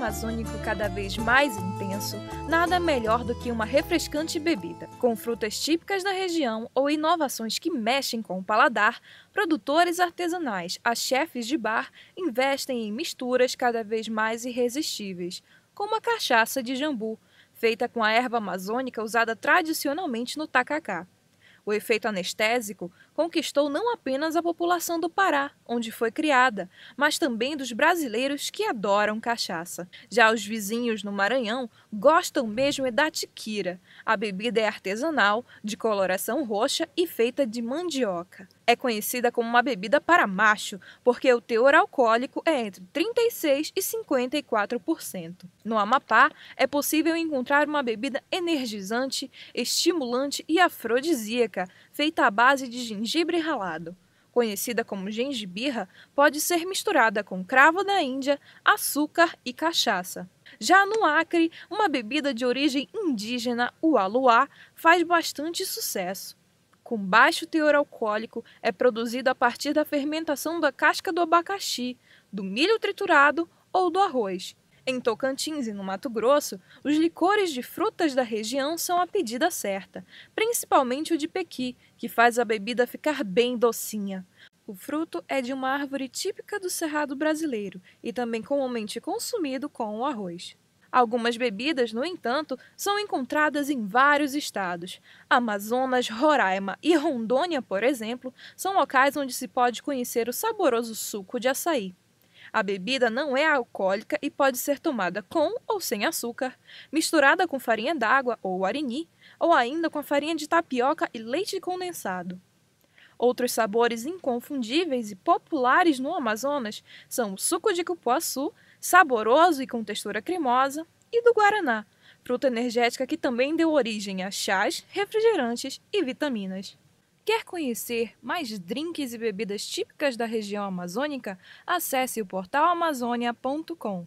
amazônico cada vez mais intenso, nada melhor do que uma refrescante bebida, com frutas típicas da região ou inovações que mexem com o paladar, produtores artesanais a chefes de bar investem em misturas cada vez mais irresistíveis, como a cachaça de jambu, feita com a erva amazônica usada tradicionalmente no tacacá o efeito anestésico conquistou não apenas a população do Pará, onde foi criada, mas também dos brasileiros que adoram cachaça. Já os vizinhos no Maranhão gostam mesmo é da tiquira. A bebida é artesanal, de coloração roxa e feita de mandioca é conhecida como uma bebida para macho, porque o teor alcoólico é entre 36 e 54%. No Amapá, é possível encontrar uma bebida energizante, estimulante e afrodisíaca, feita à base de gengibre ralado conhecida como gengibirra, pode ser misturada com cravo da Índia, açúcar e cachaça. Já no Acre, uma bebida de origem indígena, o aluá, faz bastante sucesso com baixo teor alcoólico é produzido a partir da fermentação da casca do abacaxi, do milho triturado ou do arroz. Em Tocantins e no Mato Grosso, os licores de frutas da região são a pedida certa, principalmente o de pequi, que faz a bebida ficar bem docinha. O fruto é de uma árvore típica do cerrado brasileiro e também comumente consumido com o arroz. Algumas bebidas, no entanto, são encontradas em vários estados. Amazonas, Roraima e Rondônia, por exemplo, são locais onde se pode conhecer o saboroso suco de açaí. A bebida não é alcoólica e pode ser tomada com ou sem açúcar, misturada com farinha d'água ou areni, ou ainda com a farinha de tapioca e leite condensado. Outros sabores inconfundíveis e populares no Amazonas são o suco de cupuaçu, saboroso e com textura cremosa, e do guaraná, fruta energética que também deu origem a chás, refrigerantes e vitaminas. Quer conhecer mais drinks e bebidas típicas da região amazônica? Acesse o portal amazônia.com.